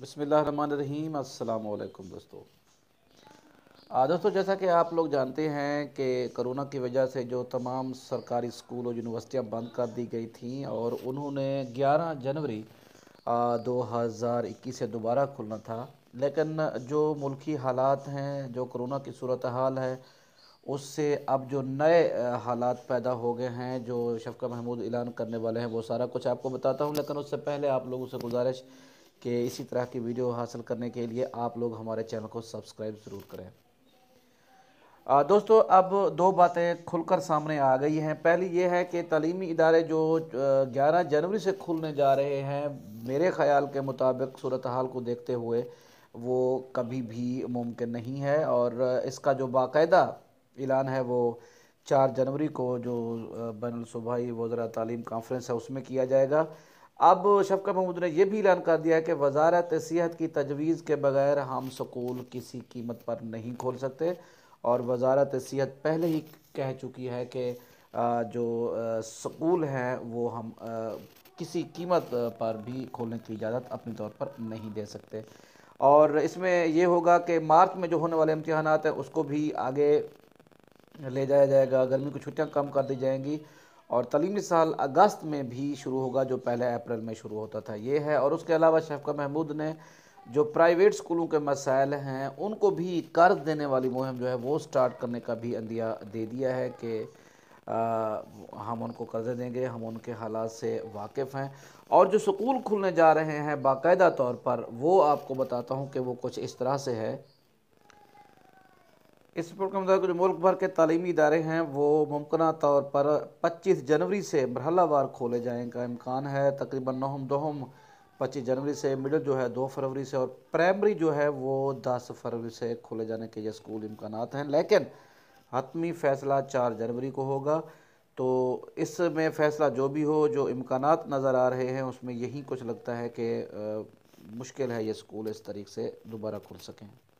बसमीम अल्लाम दोस्तों दोस्तों जैसा कि आप लोग जानते हैं कि कोरोना की वजह से जो तमाम सरकारी स्कूल और यूनिवर्सिटियां बंद कर दी गई थीं और उन्होंने 11 जनवरी 2021 से दोबारा खुलना था लेकिन जो मुल्की हालात हैं जो कोरोना की सूरत हाल है उससे अब जो नए हालात पैदा हो गए हैं जो शफका महमूद ऐलान करने वाले हैं वो सारा कुछ आपको बताता हूँ लेकिन उससे पहले आप लोगों से गुजारिश कि इसी तरह की वीडियो हासिल करने के लिए आप लोग हमारे चैनल को सब्सक्राइब ज़रूर करें दोस्तों अब दो बातें खुलकर सामने आ गई हैं पहली ये है कि तलीमी इदारे जो 11 जनवरी से खुलने जा रहे हैं मेरे ख्याल के मुताबिक सूरत हाल को देखते हुए वो कभी भी मुमकिन नहीं है और इसका जो बाकायदा ऐलान है वो चार जनवरी को जो बैन सूबाई वजरा तलीम कॉन्फ्रेंस है उसमें किया जाएगा अब शफका महमूद ने यह भी ऐलान कर दिया कि वजारत सेहत की तजवीज़ के बगैर हम स्कूल किसी कीमत पर नहीं खोल सकते और वजारत सेहत पहले ही कह चुकी है कि जो स्कूल हैं वो हम किसी कीमत पर भी खोलने की इजाज़त अपने तौर पर नहीं दे सकते और इसमें यह होगा कि मार्च में जो होने वाले इम्तहान हैं उसको भी आगे ले जाया जाएगा गर्मी की छुट्टियाँ कम कर दी जाएंगी और तलीमी साल अगस्त में भी शुरू होगा जो पहले अप्रैल में शुरू होता था ये है और उसके अलावा शफका महमूद ने जो प्राइवेट स्कूलों के मसाइल हैं उनको भी कर्ज देने वाली मुहिम जो है वो स्टार्ट करने का भी अंदिया दे दिया है कि हम उनको कर्जे देंगे हम उनके हालात से वाकिफ़ हैं और जो स्कूल खुलने जा रहे हैं बाकायदा तौर पर वो आपको बताता हूँ कि वो कुछ इस तरह से है इस रिपोर्ट के मुताबिक जो मुल्क भर के तलीमी इदारे हैं वो मुमकिन तौर पर पच्चीस जनवरी से मरहलावार खोले जाने का इम्कान है तकरीबन नहम दोहम पच्चीस जनवरी से मिडल जो है दो फरवरी से और प्राइमरी जो है वो दस फरवरी से खोले जाने के ये स्कूल इम्कान हैं लेकिन हतमी फैसला चार जनवरी को होगा तो इसमें फ़ैसला जो भी हो जो इम्कान नज़र आ रहे हैं उसमें यही कुछ लगता है कि मुश्किल है ये स्कूल इस तरीके से दोबारा खुल सकें